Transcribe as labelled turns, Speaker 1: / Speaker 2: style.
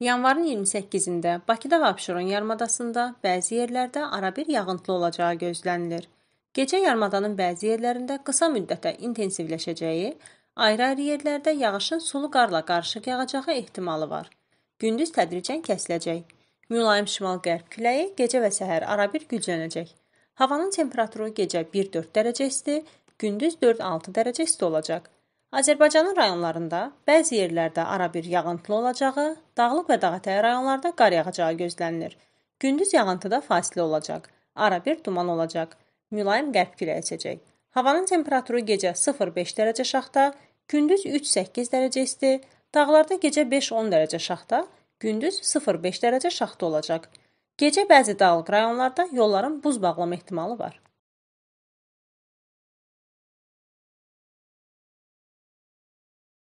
Speaker 1: Yanvarın 28-də Bakıda və Abşeron yarımadasında bəzi yerlərdə arabir yağıntılı olacağı gözlənilir. Gecə yarımadanın bəzi yerlərində qısa müddətə intensivləşəcəyi, ayrı-ayrı yerlərdə yağışın sulu qarla qarışıq yağacağı ehtimalı var. Gündüz tədricən kəsiləcək. Mülayim şimal-qərb küləyi gecə və səhər arabir güclənəcək. Havanın temperaturu gecə 1-4 dərəcə isti, gündüz 4-6 dərəcə isti olacaq. Azərbaycanın rayonlarında bəzi yerlərdə arabir yağıntılı olacağı, dağlıq və dağətəyi rayonlarda qar yağacağı gözlənilir. Gündüz yağıntıda fasilə olacaq, arabir duman olacaq, mülayim qərb küləyi əsəcək. Havanın temperaturu gecə 0-5 dərəcə şaxta, gündüz 3-8 dərəcə isti, dağlarda gecə 5-10 dərəcə şaxta, gündüz 0-5 dərəcə şaxta olacaq. Gecə bəzi dağlıq
Speaker 2: rayonlarda yolların buz bağlama ehtimalı var.